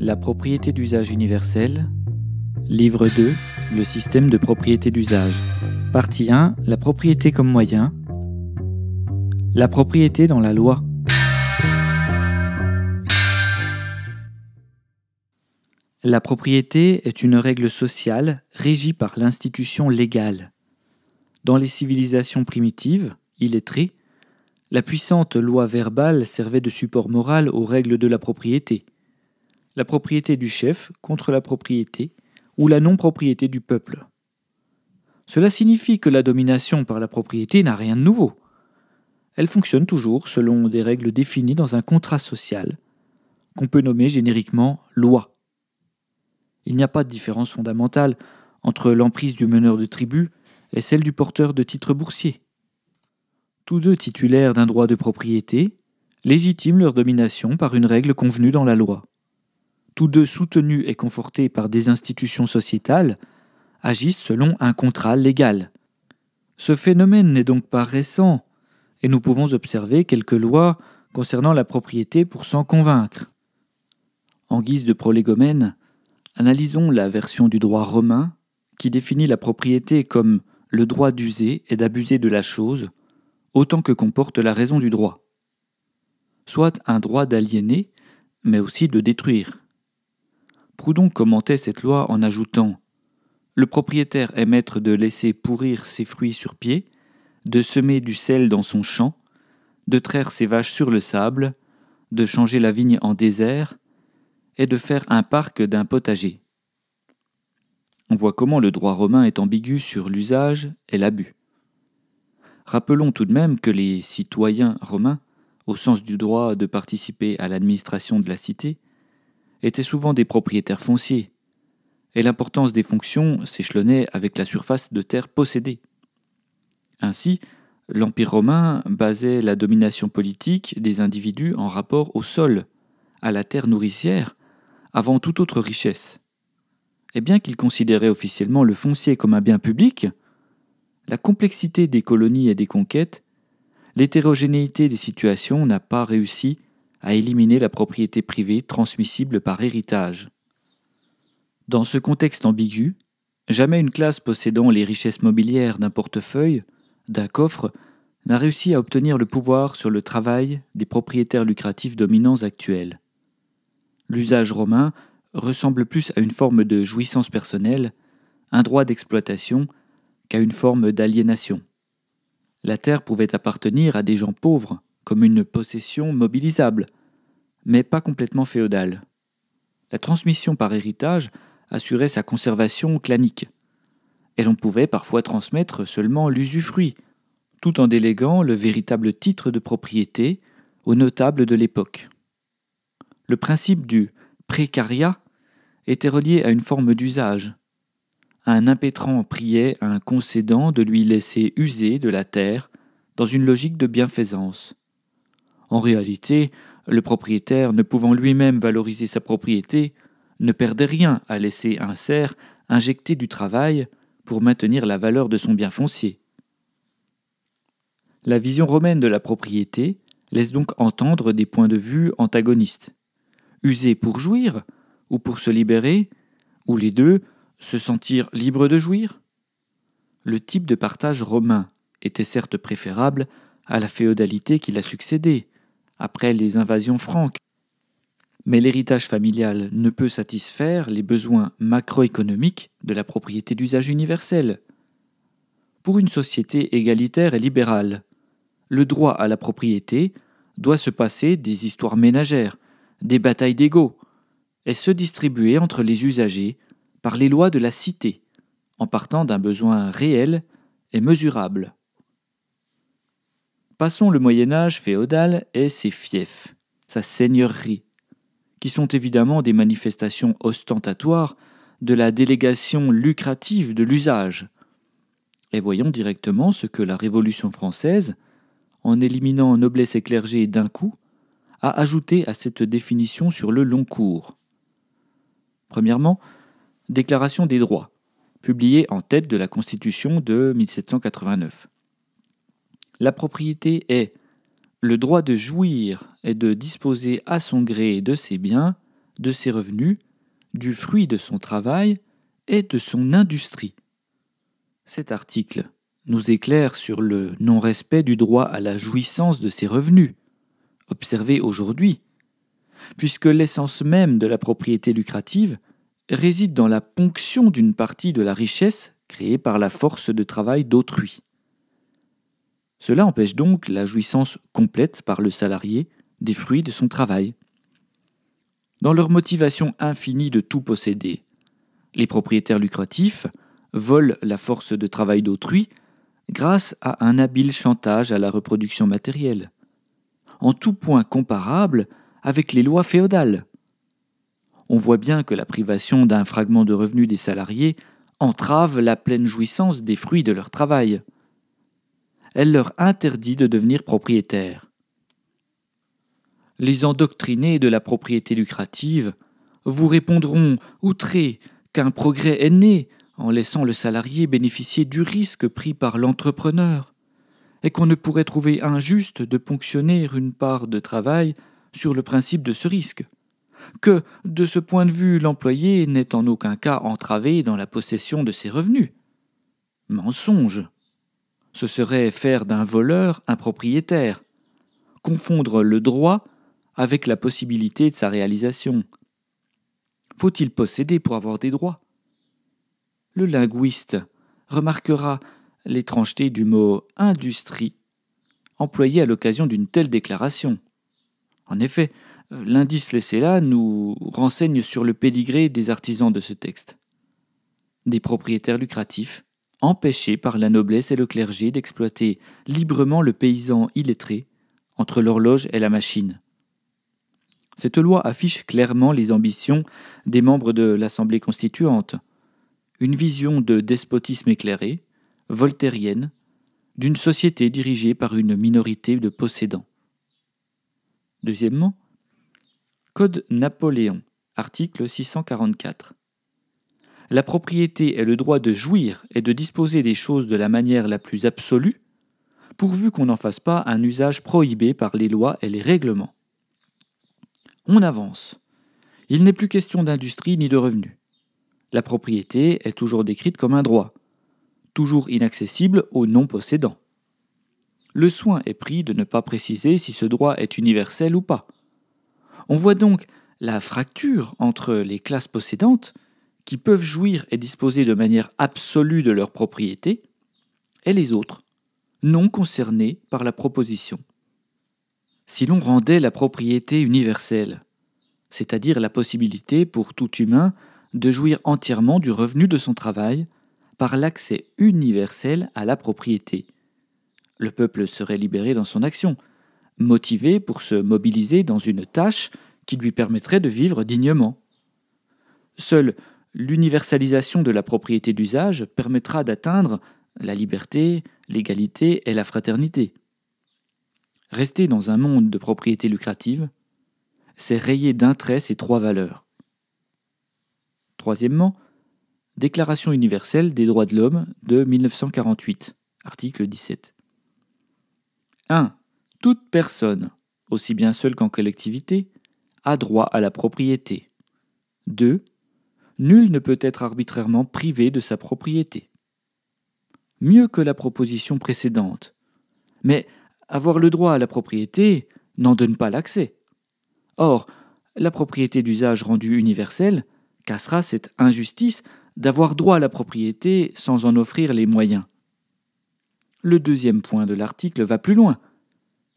La propriété d'usage universel. Livre 2. Le système de propriété d'usage. Partie 1. La propriété comme moyen. La propriété dans la loi. La propriété est une règle sociale régie par l'institution légale. Dans les civilisations primitives, illettrées, la puissante loi verbale servait de support moral aux règles de la propriété la propriété du chef contre la propriété ou la non-propriété du peuple. Cela signifie que la domination par la propriété n'a rien de nouveau. Elle fonctionne toujours selon des règles définies dans un contrat social, qu'on peut nommer génériquement loi. Il n'y a pas de différence fondamentale entre l'emprise du meneur de tribu et celle du porteur de titres boursiers. Tous deux titulaires d'un droit de propriété légitiment leur domination par une règle convenue dans la loi tous deux soutenus et confortés par des institutions sociétales, agissent selon un contrat légal. Ce phénomène n'est donc pas récent, et nous pouvons observer quelques lois concernant la propriété pour s'en convaincre. En guise de prolégomène, analysons la version du droit romain qui définit la propriété comme le droit d'user et d'abuser de la chose, autant que comporte la raison du droit. Soit un droit d'aliéner, mais aussi de détruire. Proudhon commentait cette loi en ajoutant Le propriétaire est maître de laisser pourrir ses fruits sur pied, de semer du sel dans son champ, de traire ses vaches sur le sable, de changer la vigne en désert, et de faire un parc d'un potager. On voit comment le droit romain est ambigu sur l'usage et l'abus. Rappelons tout de même que les citoyens romains, au sens du droit de participer à l'administration de la cité, étaient souvent des propriétaires fonciers, et l'importance des fonctions s'échelonnait avec la surface de terre possédée. Ainsi, l'Empire romain basait la domination politique des individus en rapport au sol, à la terre nourricière, avant toute autre richesse. Et bien qu'il considérait officiellement le foncier comme un bien public, la complexité des colonies et des conquêtes, l'hétérogénéité des situations n'a pas réussi à éliminer la propriété privée transmissible par héritage. Dans ce contexte ambigu, jamais une classe possédant les richesses mobilières d'un portefeuille, d'un coffre, n'a réussi à obtenir le pouvoir sur le travail des propriétaires lucratifs dominants actuels. L'usage romain ressemble plus à une forme de jouissance personnelle, un droit d'exploitation, qu'à une forme d'aliénation. La terre pouvait appartenir à des gens pauvres, comme une possession mobilisable, mais pas complètement féodale. La transmission par héritage assurait sa conservation clanique, et l'on pouvait parfois transmettre seulement l'usufruit, tout en déléguant le véritable titre de propriété aux notables de l'époque. Le principe du précaria était relié à une forme d'usage. Un impétrant priait à un concédant de lui laisser user de la terre dans une logique de bienfaisance. En réalité, le propriétaire, ne pouvant lui-même valoriser sa propriété, ne perdait rien à laisser un cerf injecter du travail pour maintenir la valeur de son bien foncier. La vision romaine de la propriété laisse donc entendre des points de vue antagonistes. User pour jouir, ou pour se libérer, ou les deux, se sentir libres de jouir Le type de partage romain était certes préférable à la féodalité qui l'a succédé, après les invasions franques. Mais l'héritage familial ne peut satisfaire les besoins macroéconomiques de la propriété d'usage universel. Pour une société égalitaire et libérale, le droit à la propriété doit se passer des histoires ménagères, des batailles d'ego, et se distribuer entre les usagers par les lois de la cité, en partant d'un besoin réel et mesurable. Passons le Moyen Âge féodal et ses fiefs, sa seigneurie, qui sont évidemment des manifestations ostentatoires de la délégation lucrative de l'usage. Et voyons directement ce que la Révolution française, en éliminant noblesse et clergé d'un coup, a ajouté à cette définition sur le long cours. Premièrement, Déclaration des droits, publiée en tête de la Constitution de 1789. La propriété est le droit de jouir et de disposer à son gré de ses biens, de ses revenus, du fruit de son travail et de son industrie. Cet article nous éclaire sur le non-respect du droit à la jouissance de ses revenus, observé aujourd'hui, puisque l'essence même de la propriété lucrative réside dans la ponction d'une partie de la richesse créée par la force de travail d'autrui. Cela empêche donc la jouissance complète par le salarié des fruits de son travail. Dans leur motivation infinie de tout posséder, les propriétaires lucratifs volent la force de travail d'autrui grâce à un habile chantage à la reproduction matérielle, en tout point comparable avec les lois féodales. On voit bien que la privation d'un fragment de revenu des salariés entrave la pleine jouissance des fruits de leur travail elle leur interdit de devenir propriétaires. Les endoctrinés de la propriété lucrative vous répondront, outrés, qu'un progrès est né en laissant le salarié bénéficier du risque pris par l'entrepreneur, et qu'on ne pourrait trouver injuste de ponctionner une part de travail sur le principe de ce risque, que, de ce point de vue, l'employé n'est en aucun cas entravé dans la possession de ses revenus. Mensonge ce serait faire d'un voleur un propriétaire, confondre le droit avec la possibilité de sa réalisation. Faut-il posséder pour avoir des droits Le linguiste remarquera l'étrangeté du mot industrie employé à l'occasion d'une telle déclaration. En effet, l'indice laissé là nous renseigne sur le pédigré des artisans de ce texte. Des propriétaires lucratifs, empêché par la noblesse et le clergé d'exploiter librement le paysan illettré entre l'horloge et la machine. Cette loi affiche clairement les ambitions des membres de l'Assemblée constituante, une vision de despotisme éclairé, voltairienne, d'une société dirigée par une minorité de possédants. Deuxièmement, Code Napoléon, article 644 la propriété est le droit de jouir et de disposer des choses de la manière la plus absolue, pourvu qu'on n'en fasse pas un usage prohibé par les lois et les règlements. On avance. Il n'est plus question d'industrie ni de revenus. La propriété est toujours décrite comme un droit, toujours inaccessible aux non-possédants. Le soin est pris de ne pas préciser si ce droit est universel ou pas. On voit donc la fracture entre les classes possédantes qui peuvent jouir et disposer de manière absolue de leur propriété, et les autres, non concernés par la proposition. Si l'on rendait la propriété universelle, c'est-à-dire la possibilité pour tout humain de jouir entièrement du revenu de son travail par l'accès universel à la propriété, le peuple serait libéré dans son action, motivé pour se mobiliser dans une tâche qui lui permettrait de vivre dignement. Seul l'universalisation de la propriété d'usage permettra d'atteindre la liberté, l'égalité et la fraternité. Rester dans un monde de propriété lucrative, c'est rayer d'un trait ces trois valeurs. Troisièmement, Déclaration universelle des droits de l'homme de 1948, article 17. 1. Toute personne, aussi bien seule qu'en collectivité, a droit à la propriété. 2 nul ne peut être arbitrairement privé de sa propriété. Mieux que la proposition précédente. Mais avoir le droit à la propriété n'en donne pas l'accès. Or, la propriété d'usage rendue universelle cassera cette injustice d'avoir droit à la propriété sans en offrir les moyens. Le deuxième point de l'article va plus loin.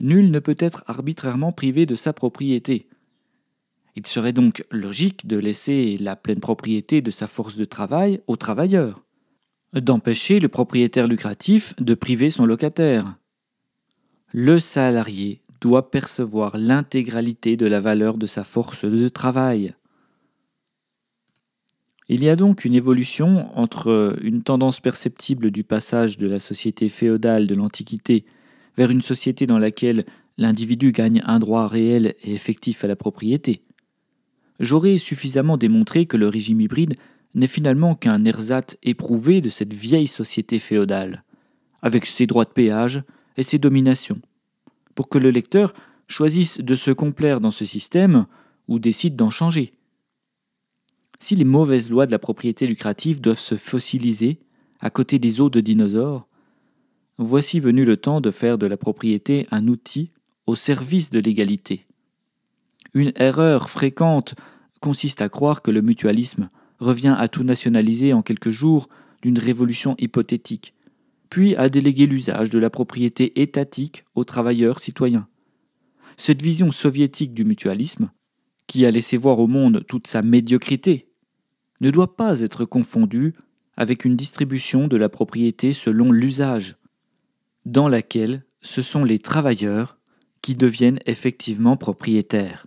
Nul ne peut être arbitrairement privé de sa propriété. Il serait donc logique de laisser la pleine propriété de sa force de travail au travailleur, d'empêcher le propriétaire lucratif de priver son locataire. Le salarié doit percevoir l'intégralité de la valeur de sa force de travail. Il y a donc une évolution entre une tendance perceptible du passage de la société féodale de l'Antiquité vers une société dans laquelle l'individu gagne un droit réel et effectif à la propriété j'aurais suffisamment démontré que le régime hybride n'est finalement qu'un ersatz éprouvé de cette vieille société féodale, avec ses droits de péage et ses dominations, pour que le lecteur choisisse de se complaire dans ce système ou décide d'en changer. Si les mauvaises lois de la propriété lucrative doivent se fossiliser à côté des os de dinosaures, voici venu le temps de faire de la propriété un outil au service de l'égalité une erreur fréquente consiste à croire que le mutualisme revient à tout nationaliser en quelques jours d'une révolution hypothétique, puis à déléguer l'usage de la propriété étatique aux travailleurs citoyens. Cette vision soviétique du mutualisme, qui a laissé voir au monde toute sa médiocrité, ne doit pas être confondue avec une distribution de la propriété selon l'usage, dans laquelle ce sont les travailleurs qui deviennent effectivement propriétaires.